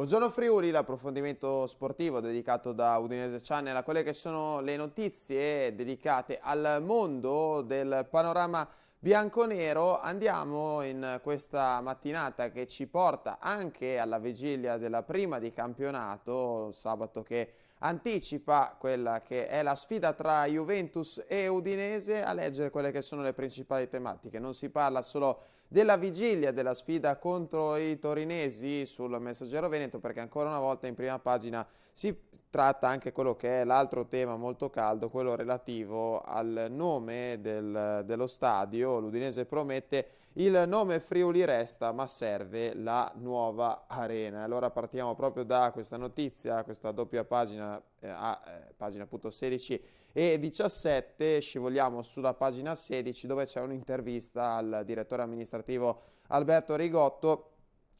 Buongiorno Friuli, l'approfondimento sportivo dedicato da Udinese Channel a quelle che sono le notizie dedicate al mondo del panorama bianconero. Andiamo in questa mattinata che ci porta anche alla vigilia della prima di campionato, sabato che anticipa quella che è la sfida tra Juventus e Udinese a leggere quelle che sono le principali tematiche. Non si parla solo di della vigilia della sfida contro i torinesi sul Messaggero Veneto perché ancora una volta in prima pagina si tratta anche quello che è l'altro tema molto caldo, quello relativo al nome del, dello stadio. L'Udinese promette il nome Friuli resta ma serve la nuova arena. Allora partiamo proprio da questa notizia, questa doppia pagina, eh, a, eh, pagina 16 e 17 scivoliamo sulla pagina 16 dove c'è un'intervista al direttore amministrativo Alberto Rigotto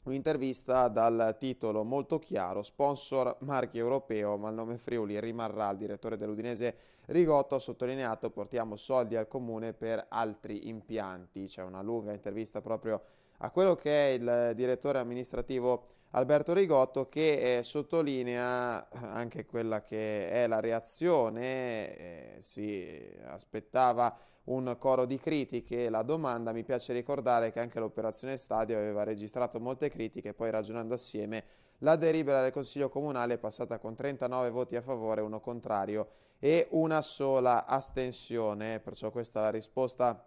Un'intervista dal titolo molto chiaro, sponsor marchi europeo, ma il nome Friuli rimarrà. Il direttore dell'Udinese Rigotto ha sottolineato portiamo soldi al comune per altri impianti. C'è una lunga intervista proprio a quello che è il direttore amministrativo Alberto Rigotto che eh, sottolinea eh, anche quella che è la reazione, eh, si aspettava un coro di critiche, la domanda mi piace ricordare che anche l'operazione stadio aveva registrato molte critiche, poi ragionando assieme la delibera del Consiglio Comunale è passata con 39 voti a favore, uno contrario e una sola astensione, perciò questa è la risposta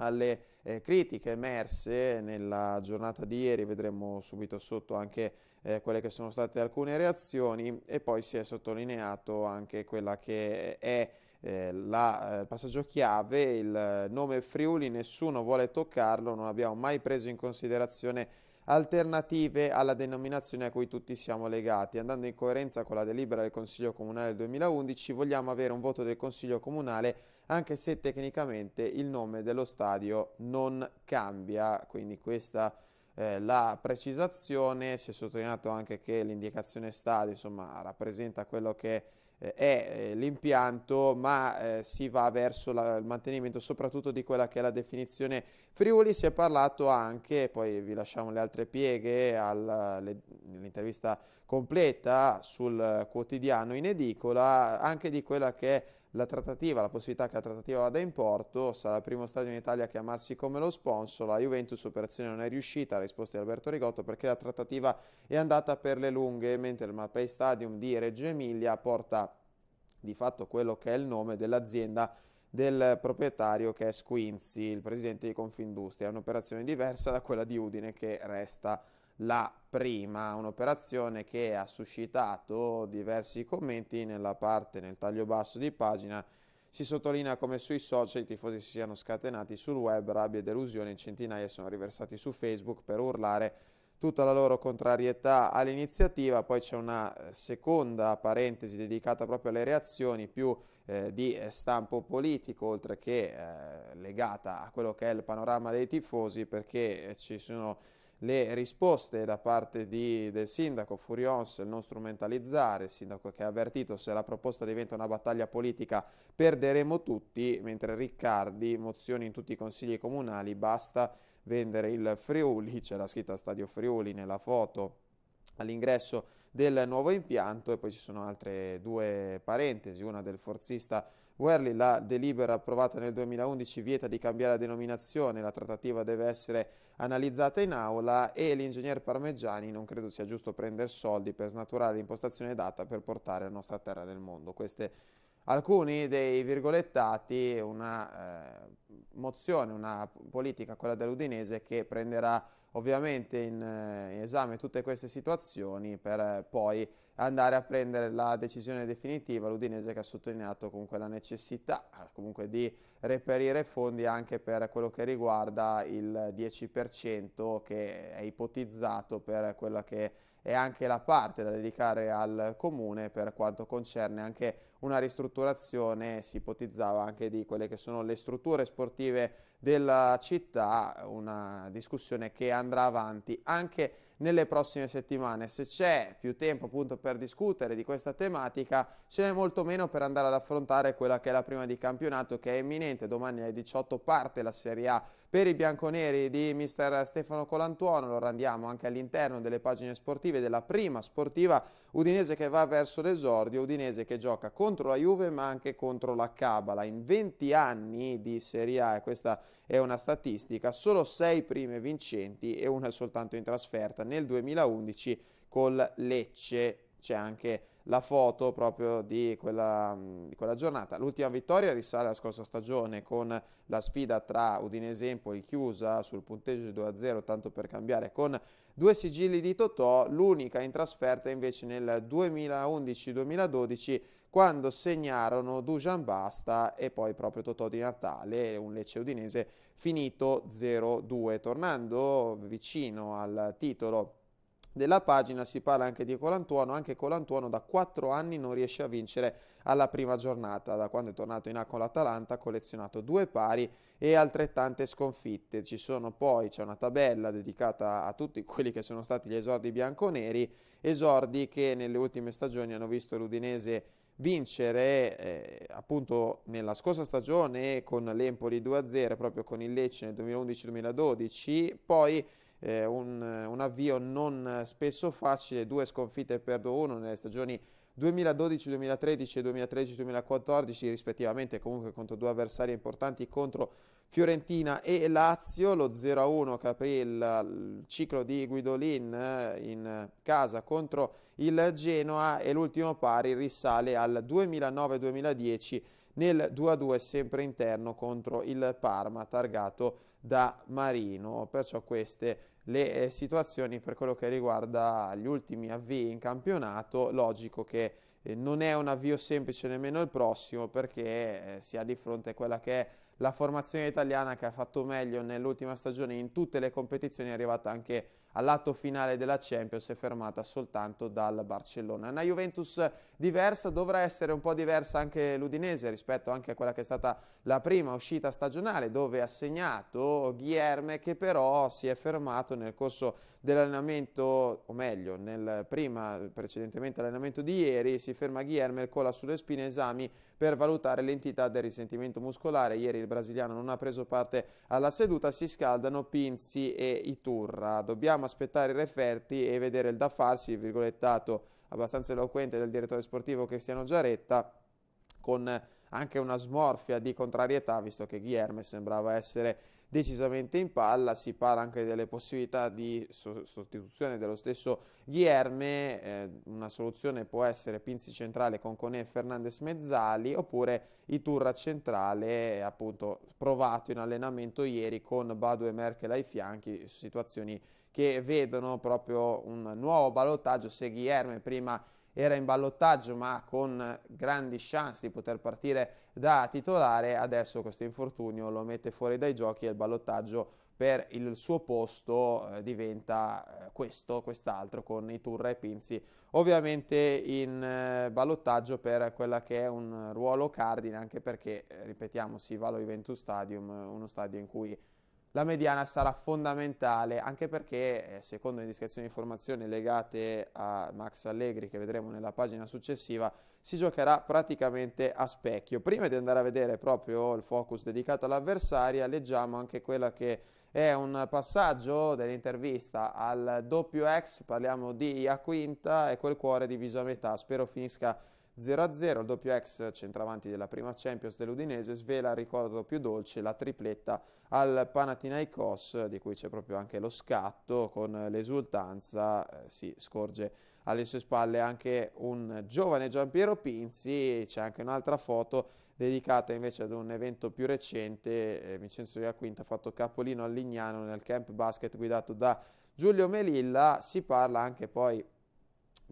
alle eh, critiche emerse nella giornata di ieri, vedremo subito sotto anche eh, quelle che sono state alcune reazioni e poi si è sottolineato anche quella che eh, è eh, la, eh, passaggio chiave, il nome Friuli, nessuno vuole toccarlo, non abbiamo mai preso in considerazione alternative alla denominazione a cui tutti siamo legati. Andando in coerenza con la delibera del Consiglio Comunale del 2011, vogliamo avere un voto del Consiglio Comunale anche se tecnicamente il nome dello stadio non cambia, quindi questa eh, la precisazione, si è sottolineato anche che l'indicazione stadio insomma, rappresenta quello che eh, è eh, l'impianto, ma eh, si va verso la, il mantenimento soprattutto di quella che è la definizione Friuli. Si è parlato anche, poi vi lasciamo le altre pieghe all'intervista completa sul quotidiano in edicola, anche di quella che è la trattativa, la possibilità che la trattativa vada in porto, sarà il primo stadio in Italia a chiamarsi come lo sponsor, la Juventus operazione non è riuscita, la risposta di Alberto Rigotto, perché la trattativa è andata per le lunghe, mentre il Mapei Stadium di Reggio Emilia porta di fatto quello che è il nome dell'azienda del proprietario che è Squinzi, il presidente di Confindustria, è un'operazione diversa da quella di Udine che resta la prima, un'operazione che ha suscitato diversi commenti nella parte, nel taglio basso di pagina, si sottolinea come sui social i tifosi si siano scatenati sul web, rabbia e delusione in centinaia sono riversati su Facebook per urlare tutta la loro contrarietà all'iniziativa, poi c'è una eh, seconda parentesi dedicata proprio alle reazioni più eh, di eh, stampo politico, oltre che eh, legata a quello che è il panorama dei tifosi, perché eh, ci sono le risposte da parte di, del sindaco Furions non strumentalizzare, il sindaco che ha avvertito se la proposta diventa una battaglia politica perderemo tutti, mentre Riccardi, mozioni in tutti i consigli comunali, basta vendere il Friuli, c'è la scritta Stadio Friuli nella foto all'ingresso del nuovo impianto e poi ci sono altre due parentesi, una del forzista Werli, la delibera approvata nel 2011 vieta di cambiare la denominazione, la trattativa deve essere analizzata in aula e l'ingegner Parmeggiani non credo sia giusto prendere soldi per snaturare l'impostazione data per portare la nostra terra nel mondo. Queste alcuni dei virgolettati, una eh, mozione, una politica, quella dell'Udinese, che prenderà ovviamente in, eh, in esame tutte queste situazioni per eh, poi andare a prendere la decisione definitiva. L'Udinese che ha sottolineato comunque la necessità eh, comunque di reperire fondi anche per quello che riguarda il 10% che è ipotizzato per quella che è anche la parte da dedicare al comune per quanto concerne anche una ristrutturazione, si ipotizzava anche di quelle che sono le strutture sportive della città, una discussione che andrà avanti anche nelle prossime settimane. Se c'è più tempo appunto per discutere di questa tematica, ce n'è molto meno per andare ad affrontare quella che è la prima di campionato che è imminente. Domani alle 18 parte la Serie A per i bianconeri di mister Stefano Colantuono. Lo randiamo anche all'interno delle pagine sportive della prima sportiva Udinese che va verso l'esordio, Udinese che gioca contro la Juve ma anche contro la Cabala. In 20 anni di Serie A, e questa è una statistica, solo 6 prime vincenti e una soltanto in trasferta nel 2011 col Lecce. C'è anche la foto proprio di quella, di quella giornata. L'ultima vittoria risale alla scorsa stagione con la sfida tra Udinese e Empoli chiusa sul punteggio di 2-0, tanto per cambiare, con Due sigilli di Totò, l'unica in trasferta invece nel 2011-2012 quando segnarono Dujan Basta e poi proprio Totò di Natale, un Lecce Udinese finito 0-2, tornando vicino al titolo della pagina si parla anche di Colantuono, anche Colantuono da 4 anni non riesce a vincere alla prima giornata, da quando è tornato in A con l'Atalanta ha collezionato due pari e altrettante sconfitte. Ci sono poi, c'è una tabella dedicata a tutti quelli che sono stati gli esordi bianconeri, esordi che nelle ultime stagioni hanno visto l'Udinese vincere eh, appunto nella scorsa stagione con l'Empoli 2-0, proprio con il Lecce nel 2011-2012, poi eh, un, un, avvio non eh, spesso facile, due sconfitte per 2-1 nelle stagioni 2012, 2013 e 2013, 2014 rispettivamente comunque contro due avversari importanti contro Fiorentina e Lazio, lo 0-1 che aprì il, il, ciclo di Guidolin eh, in casa contro il Genoa e l'ultimo pari risale al 2009-2010 nel 2-2 sempre interno contro il Parma targato da Marino, perciò queste le eh, situazioni per quello che riguarda gli ultimi avvii in campionato, logico che eh, non è un avvio semplice nemmeno il prossimo perché eh, si ha di fronte quella che è la formazione italiana che ha fatto meglio nell'ultima stagione in tutte le competizioni è arrivata anche all'atto finale della Champions è fermata soltanto dal Barcellona. Una Juventus diversa, dovrà essere un po' diversa anche l'Udinese rispetto anche a quella che è stata la prima uscita stagionale dove ha segnato Guilherme che però si è fermato nel corso dell'allenamento, o meglio, nel prima, precedentemente allenamento di ieri, si ferma Guilherme cola sulle spine esami per valutare l'entità del risentimento muscolare. Ieri il brasiliano non ha preso parte alla seduta, si scaldano Pinzi e Iturra. Dobbiamo aspettare i referti e vedere il da farsi, virgolettato abbastanza eloquente del direttore sportivo Cristiano Giaretta, con anche una smorfia di contrarietà, visto che Guilherme sembrava essere decisamente in palla, si parla anche delle possibilità di sostituzione dello stesso Guilherme, eh, una soluzione può essere Pinzi centrale con Coné e Fernandez Mezzali oppure Iturra centrale appunto provato in allenamento ieri con Badu e Merkel ai fianchi, situazioni che vedono proprio un nuovo ballottaggio se Guilherme prima era in ballottaggio ma con grandi chance di poter partire da titolare, adesso questo infortunio lo mette fuori dai giochi e il ballottaggio per il suo posto eh, diventa eh, questo, quest'altro con i Turra e Pinzi, ovviamente in eh, ballottaggio per quella che è un ruolo cardine, anche perché, eh, ripetiamo, si va allo Juventus Stadium, eh, uno stadio in cui la mediana sarà fondamentale anche perché eh, secondo indiscrezioni di informazioni legate a Max Allegri che vedremo nella pagina successiva si giocherà praticamente a specchio prima di andare a vedere proprio il focus dedicato all'avversaria leggiamo anche quella che è un passaggio dell'intervista al doppio ex parliamo di Iaquinta e quel cuore diviso a metà spero finisca 0-0, il doppio ex centravanti della prima Champions dell'Udinese svela il ricordo più dolce, la tripletta al Panathinaikos, di cui c'è proprio anche lo scatto, con l'esultanza eh, si scorge alle sue spalle anche un giovane Giampiero Pinzi, c'è anche un'altra foto dedicata invece ad un evento più recente, eh, Vincenzo Iaquinta ha fatto capolino a Lignano nel camp basket guidato da Giulio Melilla, si parla anche poi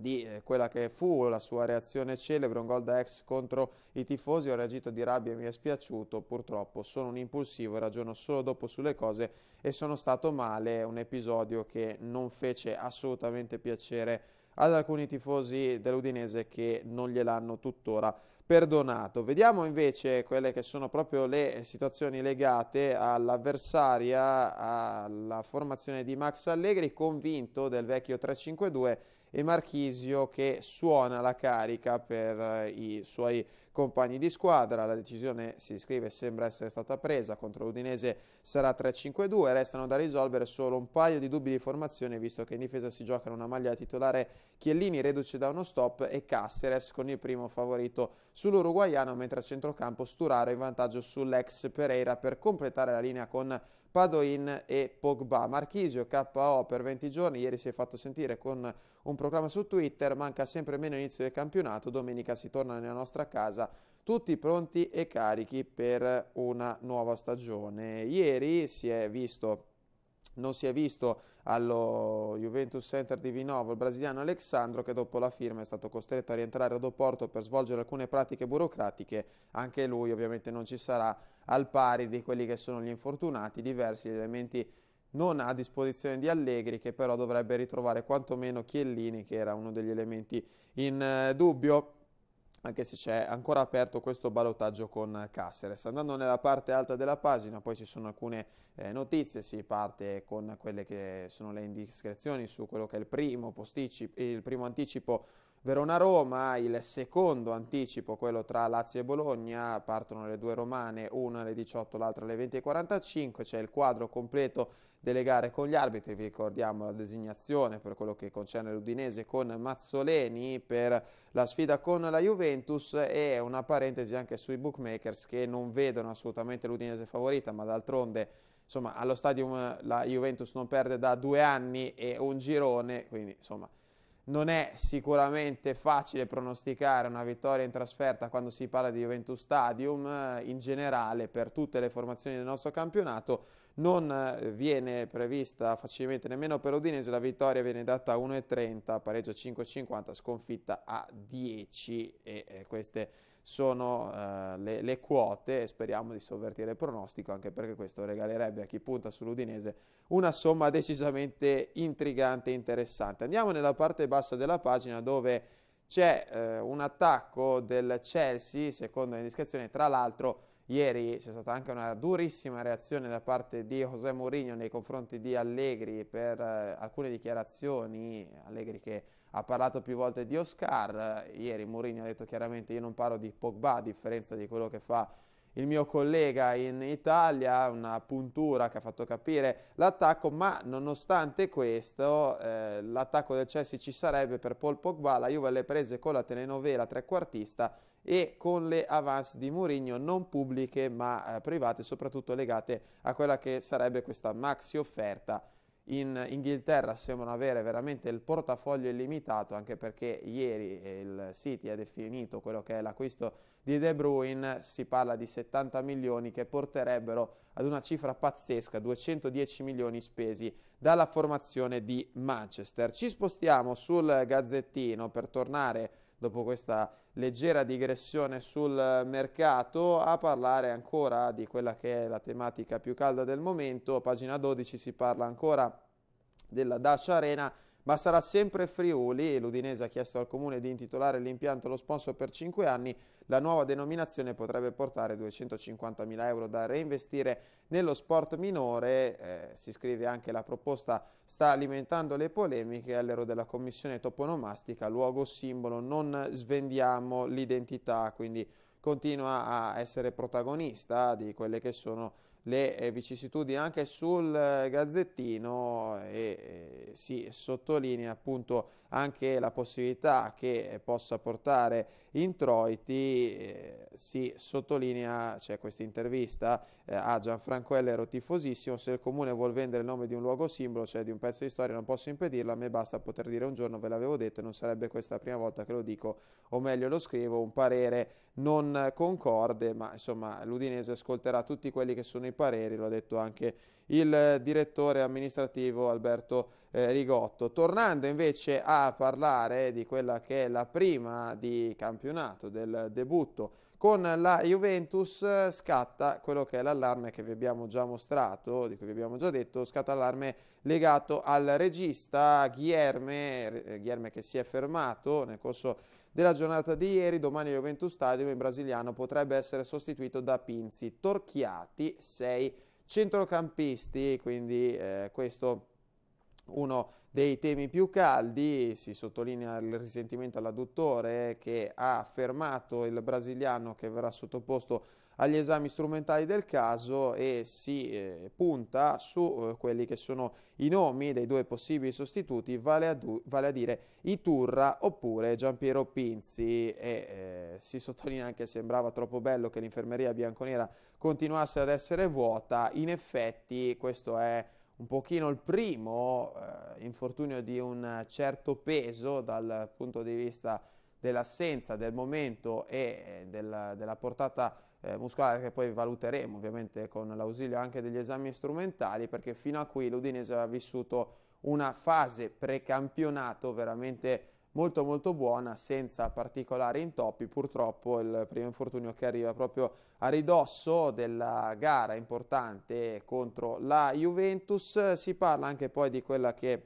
di eh, quella che fu la sua reazione celebre, un gol da ex contro i tifosi, ho reagito di rabbia e mi è spiaciuto, purtroppo sono un impulsivo, ragiono solo dopo sulle cose e sono stato male, un episodio che non fece assolutamente piacere ad alcuni tifosi dell'Udinese che non gliel'hanno tuttora perdonato. Vediamo invece quelle che sono proprio le situazioni legate all'avversaria, alla formazione di Max Allegri, convinto del vecchio 352 e Marchisio che suona la carica per eh, i suoi compagni di squadra. La decisione si scrive sembra essere stata presa contro l'Udinese sarà 3-5-2, restano da risolvere solo un paio di dubbi di formazione visto che in difesa si giocano una maglia titolare Chiellini reduce da uno stop e Caceres con il primo favorito sull'uruguaiano mentre a centrocampo Sturaro in vantaggio sull'ex Pereira per completare la linea con Padoin e Pogba. Marchisio KO per 20 giorni, ieri si è fatto sentire con un programma su Twitter, manca sempre meno inizio del campionato, domenica si torna nella nostra casa tutti pronti e carichi per una nuova stagione. Ieri si è visto, non si è visto allo Juventus Center di Vinovo il brasiliano Alexandro che dopo la firma è stato costretto a rientrare ad Oporto per svolgere alcune pratiche burocratiche, anche lui ovviamente non ci sarà al pari di quelli che sono gli infortunati, diversi elementi non a disposizione di Allegri che però dovrebbe ritrovare quantomeno Chiellini che era uno degli elementi in eh, dubbio anche se c'è ancora aperto questo ballottaggio con Caceres. Andando nella parte alta della pagina, poi ci sono alcune eh, notizie, si parte con quelle che sono le indiscrezioni su quello che è il primo, il primo anticipo Verona-Roma, il secondo anticipo, quello tra Lazio e Bologna, partono le due romane, una alle 18, l'altra alle 20.45, c'è il quadro completo delle gare con gli arbitri, vi ricordiamo la designazione per quello che concerne l'Udinese con Mazzoleni per la sfida con la Juventus e una parentesi anche sui bookmakers che non vedono assolutamente l'Udinese favorita, ma d'altronde insomma allo stadium la Juventus non perde da due anni e un girone, quindi insomma non è sicuramente facile pronosticare una vittoria in trasferta quando si parla di Juventus Stadium, eh, in generale per tutte le formazioni del nostro campionato non eh, viene prevista facilmente nemmeno per l'Udinese, la vittoria viene data a 1,30, pareggio 5,50, sconfitta a 10 e eh, queste sono eh, le, le, quote e speriamo di sovvertire il pronostico anche perché questo regalerebbe a chi punta sull'Udinese una somma decisamente intrigante e interessante. Andiamo nella parte bassa della pagina dove c'è eh, un attacco del Chelsea, secondo le indicazioni, tra l'altro Ieri c'è stata anche una durissima reazione da parte di José Mourinho nei confronti di Allegri per eh, alcune dichiarazioni, Allegri che ha parlato più volte di Oscar, ieri Mourinho ha detto chiaramente io non parlo di Pogba a differenza di quello che fa il mio collega in Italia, una puntura che ha fatto capire l'attacco, ma nonostante questo eh, l'attacco del Chelsea ci sarebbe per Paul Pogba, la Juve le prese con la telenovela trequartista e con le avance di Mourinho non pubbliche ma eh, private, soprattutto legate a quella che sarebbe questa maxi offerta. In Inghilterra sembrano avere veramente il portafoglio illimitato, anche perché ieri eh, il City ha definito quello che è l'acquisto di De Bruyne, si parla di 70 milioni che porterebbero ad una cifra pazzesca, 210 milioni spesi dalla formazione di Manchester. Ci spostiamo sul Gazzettino per tornare a dopo questa leggera digressione sul mercato, a parlare ancora di quella che è la tematica più calda del momento. A pagina 12 si parla ancora della Dacia Arena ma sarà sempre Friuli e l'Udinese ha chiesto al Comune di intitolare l'impianto allo sponsor per 5 anni. La nuova denominazione potrebbe portare 250.000 euro da reinvestire nello sport minore. Eh, si scrive anche la proposta sta alimentando le polemiche all'ero della commissione toponomastica, luogo simbolo, non svendiamo l'identità, quindi continua a essere protagonista di quelle che sono le eh, vicissitudini anche sul eh, gazzettino e eh, si sottolinea appunto anche la possibilità che eh, possa portare introiti, eh, si sottolinea, cioè questa intervista eh, a Gianfranco Ellero, tifosissimo, se il comune vuol vendere il nome di un luogo simbolo, cioè di un pezzo di storia, non posso impedirlo, a me basta poter dire un giorno, ve l'avevo detto, e non sarebbe questa la prima volta che lo dico, o meglio lo scrivo, un parere non concorde, ma insomma l'Udinese ascolterà tutti quelli che sono i pareri, l'ho detto anche il direttore amministrativo Alberto eh, Rigotto. Tornando invece a parlare di quella che è la prima di campionato del debutto con la Juventus scatta quello che è l'allarme che vi abbiamo già mostrato, di cui vi abbiamo già detto, scatta l'allarme legato al regista Guilherme, eh, Gherme che si è fermato nel corso della giornata di ieri, domani Juventus Stadium, in brasiliano potrebbe essere sostituito da Pinzi, Torchiati 6 Centrocampisti, quindi eh, questo uno dei temi più caldi, si sottolinea il risentimento all'adduttore che ha fermato il brasiliano che verrà sottoposto agli esami strumentali del caso e si eh, punta su eh, quelli che sono i nomi dei due possibili sostituti, vale a, vale a dire Iturra oppure Giampiero Pinzi e eh, si sottolinea anche sembrava troppo bello che l'infermeria bianconera continuasse ad essere vuota, in effetti questo è un pochino il primo eh, infortunio di un certo peso dal punto di vista dell'assenza, del momento e eh, della, della portata eh, muscolare che poi valuteremo ovviamente con l'ausilio anche degli esami strumentali perché fino a qui l'Udinese aveva vissuto una fase precampionato veramente molto molto buona senza particolari intoppi purtroppo il primo infortunio che arriva proprio a ridosso della gara importante contro la Juventus si parla anche poi di quella che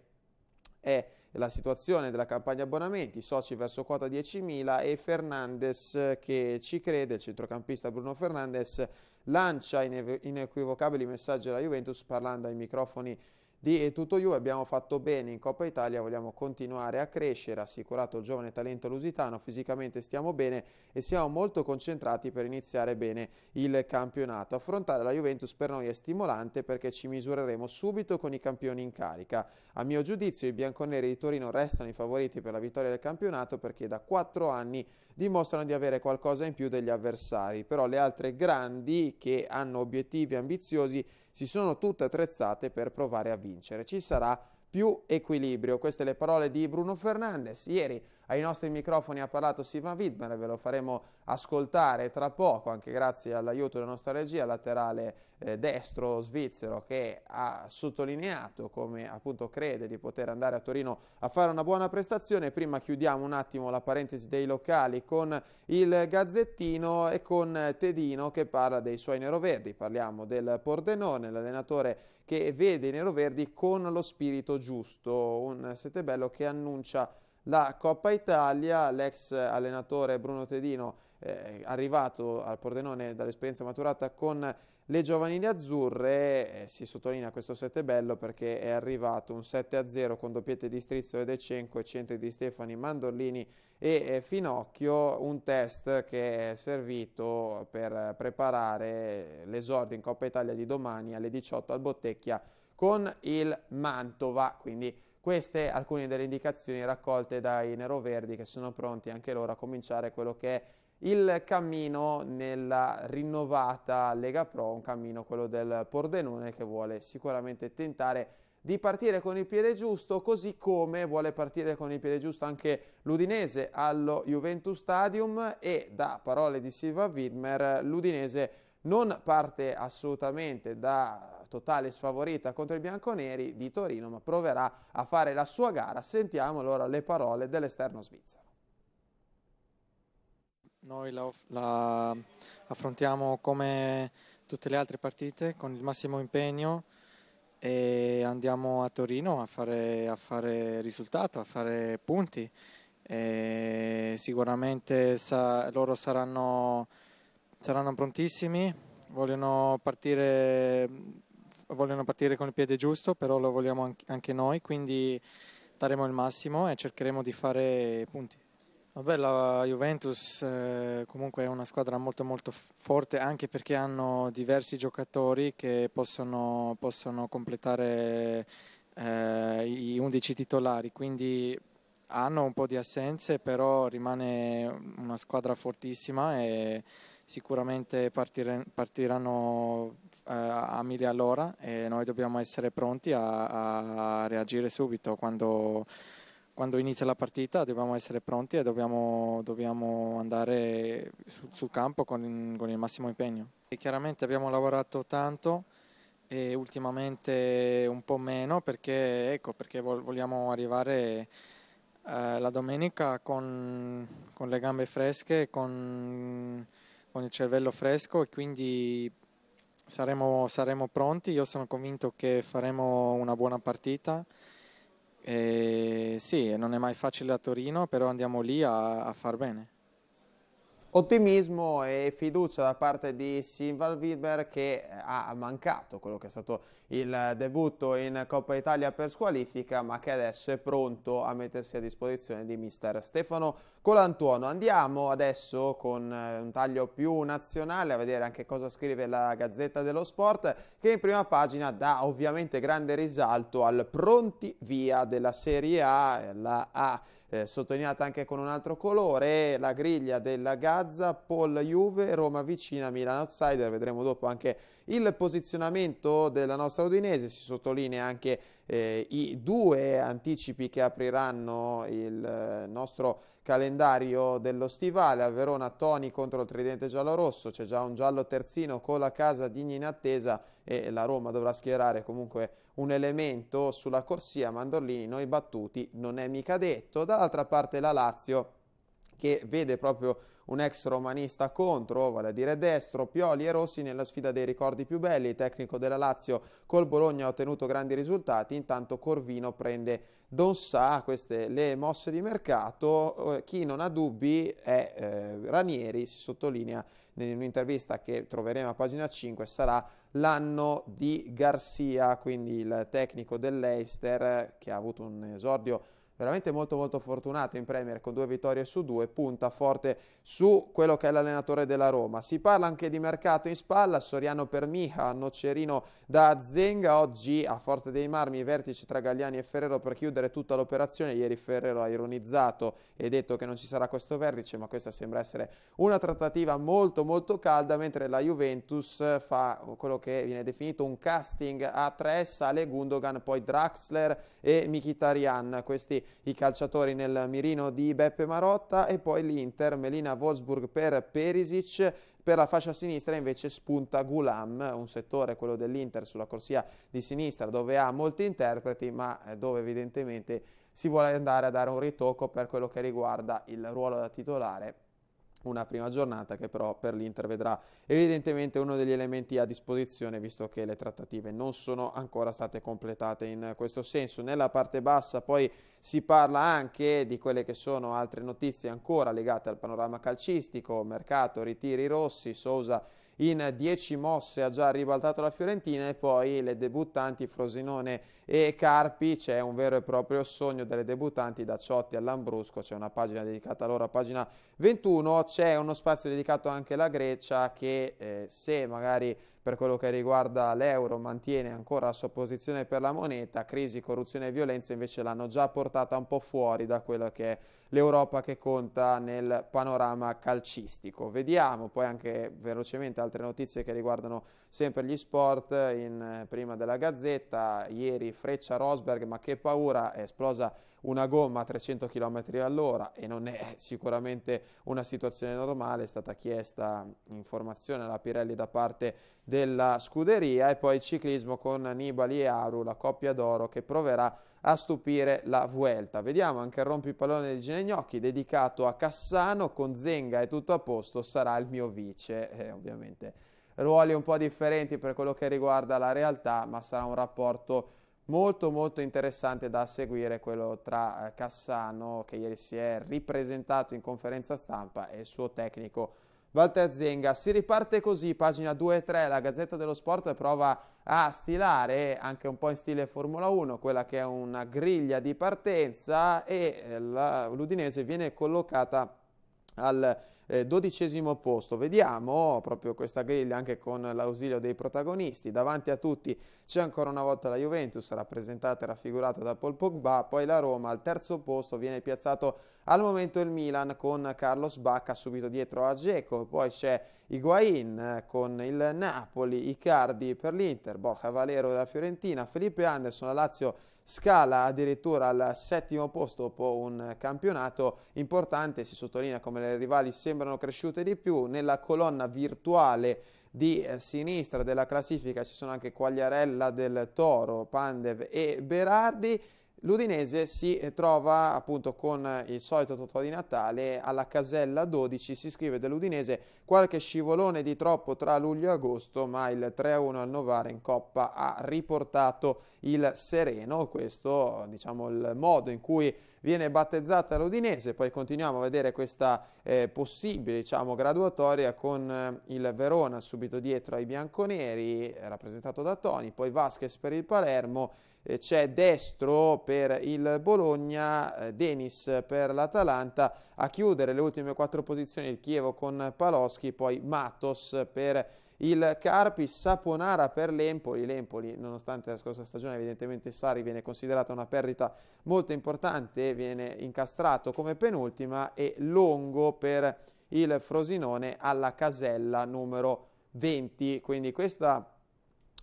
è la situazione della campagna abbonamenti, soci verso quota 10.000 e Fernandes che ci crede, il centrocampista Bruno Fernandes lancia inequivocabili messaggi alla Juventus parlando ai microfoni di e tutto Juve abbiamo fatto bene in Coppa Italia, vogliamo continuare a crescere, assicurato il giovane talento lusitano, fisicamente stiamo bene e siamo molto concentrati per iniziare bene il campionato. Affrontare la Juventus per noi è stimolante perché ci misureremo subito con i campioni in carica. A mio giudizio i bianconeri di Torino restano i favoriti per la vittoria del campionato perché da quattro anni dimostrano di avere qualcosa in più degli avversari, però le altre grandi che hanno obiettivi ambiziosi si sono tutte attrezzate per provare a vincere. Ci sarà più equilibrio. Queste le parole di Bruno Fernandes. Ieri ai nostri microfoni ha parlato Sivan Widmer, ve lo faremo ascoltare tra poco, anche grazie all'aiuto della nostra regia laterale eh, destro svizzero che ha sottolineato come appunto crede di poter andare a Torino a fare una buona prestazione. Prima chiudiamo un attimo la parentesi dei locali con il Gazzettino e con Tedino che parla dei suoi neroverdi. Parliamo del Pordenone, l'allenatore che vede i neroverdi con lo spirito giusto, un sete bello che annuncia la Coppa Italia, l'ex allenatore Bruno Tedino eh, arrivato al Pordenone dall'esperienza maturata con le giovanili azzurre, eh, si sottolinea questo 7 bello perché è arrivato un 7-0 con doppiette di Strizzo e De Cenco e centri di Stefani Mandorlini e eh, Finocchio, un test che è servito per preparare l'esordio in Coppa Italia di domani alle 18 al Bottecchia con il Mantova, quindi queste alcune delle indicazioni raccolte dai neroverdi che sono pronti anche loro a cominciare quello che è il cammino nella rinnovata Lega Pro, un cammino quello del Pordenone che vuole sicuramente tentare di partire con il piede giusto, così come vuole partire con il piede giusto anche l'Udinese allo Juventus Stadium e da parole di Silva Widmer l'Udinese non parte assolutamente da totale sfavorita contro i bianconeri di Torino, ma proverà a fare la sua gara. Sentiamo allora le parole dell'esterno svizzero. Noi la, la, affrontiamo come tutte le altre partite con il massimo impegno e andiamo a Torino a fare, a fare risultato, a fare punti. E sicuramente sa, loro saranno, saranno prontissimi, vogliono partire, vogliono partire con il piede giusto, però lo vogliamo anche noi, quindi daremo il massimo e cercheremo di fare punti. Vabbè, la Juventus eh, comunque è una squadra molto molto forte anche perché hanno diversi giocatori che possono, possono completare eh, i 11 titolari, quindi hanno un po' di assenze, però rimane una squadra fortissima e sicuramente partire, partiranno eh, a mille all'ora e noi dobbiamo essere pronti a, a reagire subito quando quando inizia la partita dobbiamo essere pronti e dobbiamo, dobbiamo andare sul, sul campo con, con, il massimo impegno. E chiaramente abbiamo lavorato tanto e ultimamente un po' meno perché, ecco, perché vogliamo arrivare eh, la domenica con, con, le gambe fresche, con, con, il cervello fresco e quindi saremo, saremo pronti. Io sono convinto che faremo una buona partita. Eh, sì, non è mai facile a Torino, però andiamo lì a, a far bene. Ottimismo e fiducia da parte di Sinval Wilber che eh, ha mancato quello che è stato il debutto in Coppa Italia per squalifica ma che adesso è pronto a mettersi a disposizione di mister Stefano Colantuono. Andiamo adesso con eh, un taglio più nazionale a vedere anche cosa scrive la Gazzetta dello Sport che in prima pagina dà ovviamente grande risalto al pronti via della Serie A, la A eh, sottolineata anche con un altro colore, la griglia della Gazza, Paul Juve, Roma vicina, Milan outsider, vedremo dopo anche il posizionamento della nostra Udinese, si sottolinea anche eh, i due anticipi che apriranno il eh, nostro calendario dello stivale, a Verona Toni contro il Tridente giallo-rosso, c'è già un giallo terzino con la casa Digni in attesa e la Roma dovrà schierare comunque un elemento sulla corsia, Mandorlini noi battuti non è mica detto, dall'altra parte la Lazio che vede proprio un ex romanista contro, vale a dire destro, Pioli e Rossi nella sfida dei ricordi più belli, il tecnico della Lazio col Bologna ha ottenuto grandi risultati, intanto Corvino prende Don sa queste le mosse di mercato, eh, chi non ha dubbi è eh, Ranieri, si sottolinea in un'intervista che troveremo a pagina 5, sarà l'anno di Garcia, quindi il tecnico dell'Eister eh, che ha avuto un esordio veramente molto molto fortunato in Premier con due vittorie su due, punta forte su quello che è l'allenatore della Roma. Si parla anche di mercato in spalla, Soriano per Miha, Nocerino da Zenga, oggi a Forte dei Marmi i vertici tra Gagliani e Ferrero per chiudere tutta l'operazione, ieri Ferrero ha ironizzato e detto che non ci sarà questo vertice, ma questa sembra essere una trattativa molto molto calda, mentre la Juventus fa quello che viene definito un casting a tre, sale Gundogan, poi Draxler e Mkhitaryan, questi i calciatori nel mirino di Beppe Marotta e poi l'Inter, Melina Wolfsburg per Perisic, per la fascia sinistra invece spunta Gulam, un settore, quello dell'Inter, sulla corsia di sinistra dove ha molti interpreti ma eh, dove evidentemente si vuole andare a dare un ritocco per quello che riguarda il ruolo da titolare una prima giornata che però per l'Inter vedrà evidentemente uno degli elementi a disposizione visto che le trattative non sono ancora state completate in questo senso. Nella parte bassa poi si parla anche di quelle che sono altre notizie ancora legate al panorama calcistico, mercato, ritiri rossi, Sousa in 10 mosse ha già ribaltato la Fiorentina e poi le debuttanti Frosinone e Carpi c'è un vero e proprio sogno delle debuttanti da Ciotti all'Ambrusco, c'è una pagina dedicata a loro, a pagina 21, c'è uno spazio dedicato anche alla Grecia che eh, se magari per quello che riguarda l'euro mantiene ancora la sua posizione per la moneta, crisi, corruzione e violenza invece l'hanno già portata un po' fuori da quella che è l'Europa che conta nel panorama calcistico. Vediamo poi anche velocemente altre notizie che riguardano sempre gli sport, in, eh, prima della Gazzetta, ieri Freccia Rosberg, ma che paura, è esplosa una gomma a 300 km all'ora e non è sicuramente una situazione normale, è stata chiesta informazione alla Pirelli da parte della scuderia e poi il ciclismo con Nibali e Aru, la coppia d'oro che proverà a stupire la Vuelta. Vediamo anche il rompipallone di Ginegnocchi dedicato a Cassano, con Zenga e tutto a posto, sarà il mio vice, eh, ovviamente ruoli un po' differenti per quello che riguarda la realtà, ma sarà un rapporto molto molto interessante da seguire quello tra eh, Cassano che ieri si è ripresentato in conferenza stampa e il suo tecnico Walter Zenga. Si riparte così, pagina 2 e 3, la Gazzetta dello Sport prova a stilare anche un po' in stile Formula 1 quella che è una griglia di partenza e eh, l'Udinese viene collocata al eh, dodicesimo posto. Vediamo proprio questa griglia anche con l'ausilio dei protagonisti. Davanti a tutti c'è ancora una volta la Juventus rappresentata e raffigurata da Paul Pogba, poi la Roma al terzo posto viene piazzato al momento il Milan con Carlos Bacca subito dietro a Geco, poi c'è Higuain eh, con il Napoli, Icardi per l'Inter, Borja Valero della Fiorentina, Felipe Anderson la Lazio scala addirittura al settimo posto dopo un campionato importante, si sottolinea come le rivali sembrano cresciute di più, nella colonna virtuale di eh, sinistra della classifica ci sono anche Quagliarella del Toro, Pandev e Berardi, L'Udinese si eh, trova appunto con eh, il solito Totò di Natale alla casella 12, si scrive dell'Udinese qualche scivolone di troppo tra luglio e agosto ma il 3-1 al Novara in Coppa ha riportato il sereno, questo diciamo il modo in cui viene battezzata l'Udinese, poi continuiamo a vedere questa eh, possibile diciamo, graduatoria con eh, il Verona subito dietro ai bianconeri, eh, rappresentato da Toni, poi Vasquez per il Palermo eh, c'è destro per il Bologna, eh, Denis per l'Atalanta, a chiudere le ultime quattro posizioni il Chievo con Paloschi, poi Matos per il Carpi, Saponara per l'Empoli, l'Empoli nonostante la scorsa stagione evidentemente Sari viene considerata una perdita molto importante, viene incastrato come penultima e Longo per il Frosinone alla casella numero 20, quindi questa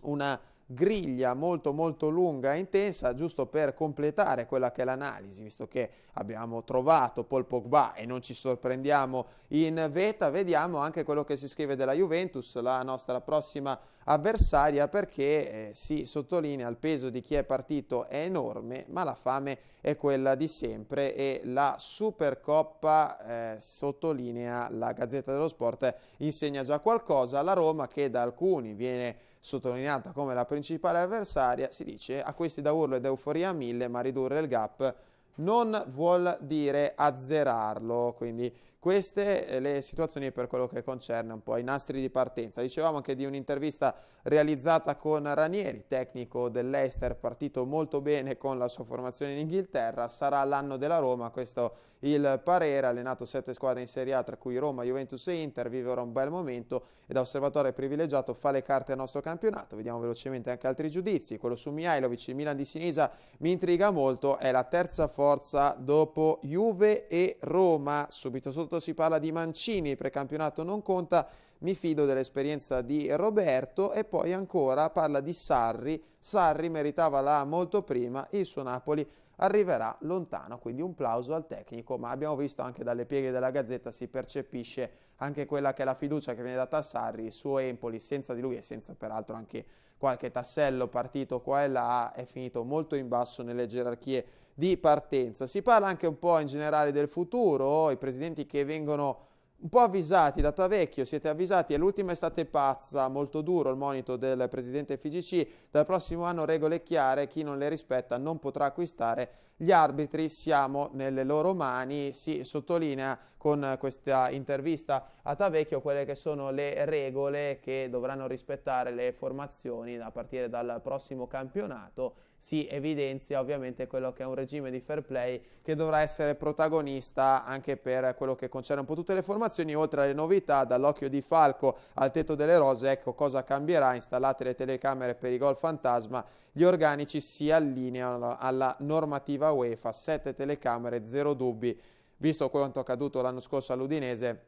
una griglia molto molto lunga e intensa giusto per completare quella che è l'analisi, visto che abbiamo trovato Paul Pogba e non ci sorprendiamo in veta, vediamo anche quello che si scrive della Juventus, la nostra prossima avversaria, perché eh, si sottolinea il peso di chi è partito è enorme, ma la fame è quella di sempre e la Supercoppa eh, sottolinea la Gazzetta dello Sport insegna già qualcosa alla Roma che da alcuni viene sottolineata come la principale avversaria, si dice a questi da urlo ed euforia mille, ma ridurre il gap non vuol dire azzerarlo, quindi queste eh, le situazioni per quello che concerne un po' i nastri di partenza. Dicevamo anche di un'intervista realizzata con Ranieri, tecnico dell'Ester, partito molto bene con la sua formazione in Inghilterra, sarà l'anno della Roma, questo il parere, ha allenato sette squadre in Serie A tra cui Roma, Juventus e Inter, vive ora un bel momento e da osservatore privilegiato fa le carte al nostro campionato, vediamo velocemente anche altri giudizi, quello su Mihailovic, il Milan di Sinisa mi intriga molto, è la terza forza dopo Juve e Roma, subito sotto si parla di Mancini, il precampionato non conta, mi fido dell'esperienza di Roberto e poi ancora parla di Sarri, Sarri meritava la molto prima, il suo Napoli arriverà lontano, quindi un plauso al tecnico, ma abbiamo visto anche dalle pieghe della Gazzetta si percepisce anche quella che è la fiducia che viene data a Sarri, il suo Empoli senza di lui e senza peraltro anche qualche tassello partito qua e là è finito molto in basso nelle gerarchie di partenza. Si parla anche un po' in generale del futuro, i presidenti che vengono un po' avvisati, data vecchio, siete avvisati, è l'ultima estate pazza, molto duro il monito del presidente FGC, dal prossimo anno regole chiare, chi non le rispetta non potrà acquistare, gli arbitri siamo nelle loro mani, si sottolinea con questa intervista a Tavecchio quelle che sono le regole che dovranno rispettare le formazioni a partire dal prossimo campionato si evidenzia ovviamente quello che è un regime di fair play che dovrà essere protagonista anche per quello che concerne un po' tutte le formazioni, oltre alle novità dall'occhio di Falco al tetto delle rose, ecco cosa cambierà, installate le telecamere per i gol fantasma, gli organici si allineano alla normativa UEFA, 7 telecamere, zero dubbi, visto quanto accaduto l'anno scorso all'Udinese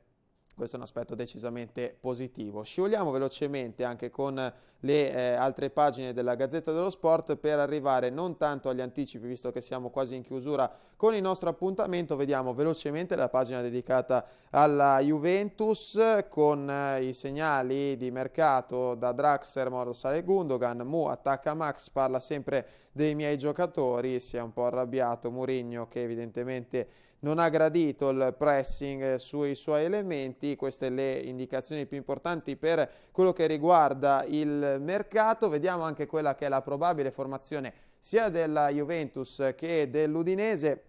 questo è un aspetto decisamente positivo. Scivoliamo velocemente anche con le eh, altre pagine della Gazzetta dello Sport per arrivare non tanto agli anticipi, visto che siamo quasi in chiusura con il nostro appuntamento, vediamo velocemente la pagina dedicata alla Juventus con eh, i segnali di mercato da Draxler, e Gundogan, Mu attacca Max, parla sempre dei miei giocatori, si è un po' arrabbiato Murigno che evidentemente non ha gradito il pressing eh, sui suoi elementi, queste le indicazioni più importanti per quello che riguarda il mercato, vediamo anche quella che è la probabile formazione sia della Juventus che dell'Udinese,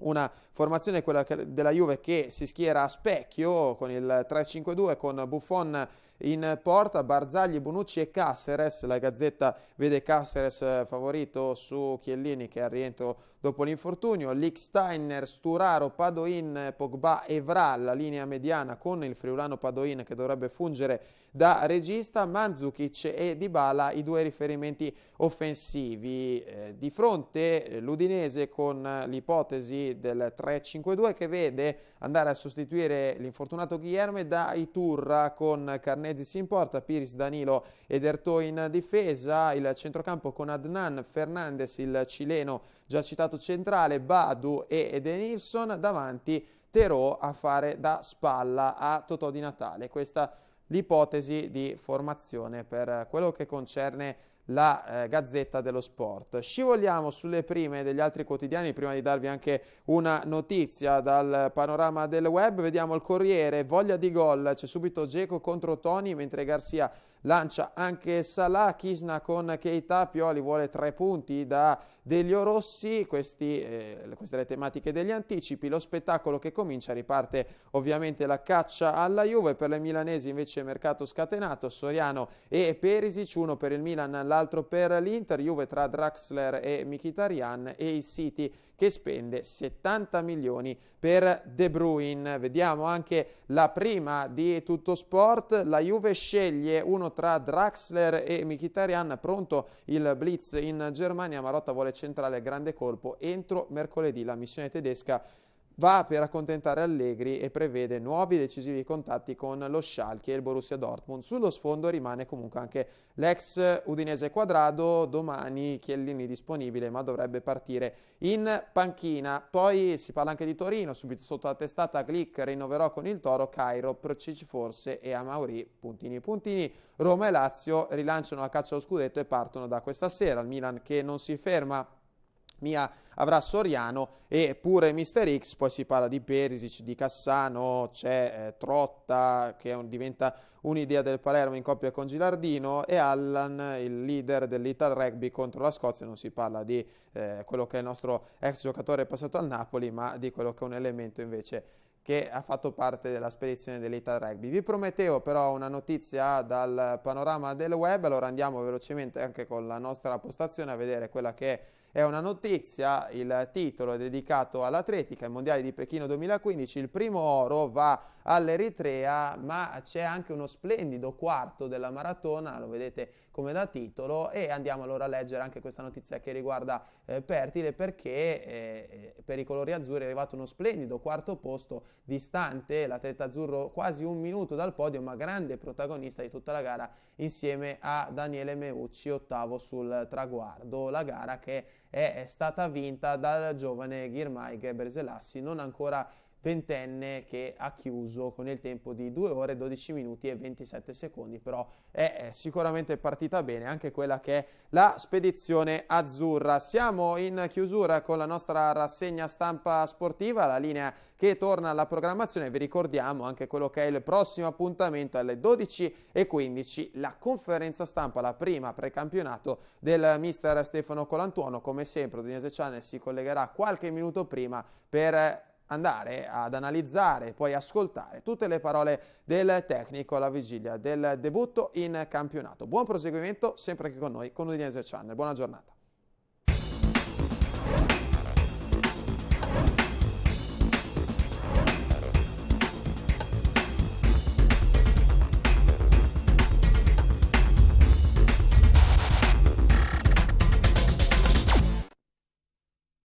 una formazione quella della Juve che si schiera a specchio con il 3-5-2 con Buffon in porta Barzagli, Bonucci e Caceres, la Gazzetta vede Caceres eh, favorito su Chiellini che è al rientro dopo l'infortunio, Licksteiner, Sturaro, Padoin, Pogba e Vral, la linea mediana con il friulano Padoin che dovrebbe fungere da regista, Manzukic e Dybala i due riferimenti offensivi. Eh, di fronte eh, l'Udinese con eh, l'ipotesi del 3-5-2 che vede andare a sostituire l'infortunato Guilherme da Iturra con Carnegie Mezzic in porta, Piris, Danilo ed Erto in difesa, il centrocampo con Adnan Fernandez, il cileno già citato centrale, Badu e Denilson, davanti Terò a fare da spalla a Totò di Natale. Questa l'ipotesi di formazione per quello che concerne la eh, Gazzetta dello Sport. Scivoliamo sulle prime degli altri quotidiani, prima di darvi anche una notizia dal panorama del web, vediamo il Corriere, voglia di gol, c'è subito Geco contro Toni, mentre Garcia lancia anche Salah, Kisna con Keita, Pioli vuole tre punti da Delio Rossi, questi, eh, queste le tematiche degli anticipi, lo spettacolo che comincia, riparte ovviamente la caccia alla Juve, per le milanesi invece mercato scatenato, Soriano e Perisic, uno per il Milan, l'altro per l'Inter, Juve tra Draxler e Mkhitaryan e i City che spende 70 milioni per De Bruyne. Vediamo anche la prima di tutto sport. La Juve sceglie uno tra Draxler e Mkhitaryan. Pronto il blitz in Germania. Marotta vuole centrale grande colpo entro mercoledì. La missione tedesca va per accontentare Allegri e prevede nuovi decisivi contatti con lo Schalke e il Borussia Dortmund. Sullo sfondo rimane comunque anche l'ex Udinese Quadrado, domani Chiellini disponibile ma dovrebbe partire in panchina. Poi si parla anche di Torino, subito sotto la testata Glick rinnoverò con il Toro, Cairo, Procic forse e Amaury puntini puntini. Roma e Lazio rilanciano la caccia allo scudetto e partono da questa sera. Il Milan che non si ferma mia avrà Soriano e pure Mister X, poi si parla di Perisic, di Cassano, c'è eh, Trotta che un, diventa un'idea del Palermo in coppia con Gilardino e Allan, il leader dell'Ital Rugby contro la Scozia, non si parla di eh, quello che è il nostro ex giocatore passato al Napoli, ma di quello che è un elemento invece che ha fatto parte della spedizione dell'Ital Rugby. Vi promettevo però una notizia dal panorama del web, allora andiamo velocemente anche con la nostra postazione a vedere quella che è è una notizia, il titolo è dedicato all'atletica, ai mondiali di Pechino 2015, il primo oro va all'Eritrea, ma c'è anche uno splendido quarto della maratona, lo vedete come da titolo e andiamo allora a leggere anche questa notizia che riguarda eh, Pertile perché eh, per i colori azzurri è arrivato uno splendido quarto posto distante l'atleta azzurro quasi un minuto dal podio ma grande protagonista di tutta la gara insieme a Daniele Meucci ottavo sul traguardo la gara che è, è stata vinta dal giovane Girmay Berselassi non ancora ventenne che ha chiuso con il tempo di 2 ore 12 minuti e 27 secondi, però è sicuramente partita bene anche quella che è la spedizione azzurra. Siamo in chiusura con la nostra rassegna stampa sportiva, la linea che torna alla programmazione, vi ricordiamo anche quello che è il prossimo appuntamento alle 12.15, la conferenza stampa, la prima precampionato del mister Stefano Colantuono, come sempre Udinese Channel si collegherà qualche minuto prima per andare ad analizzare e poi ascoltare tutte le parole del tecnico alla vigilia del debutto in campionato. Buon proseguimento sempre qui con noi con Udinese Channel. Buona giornata.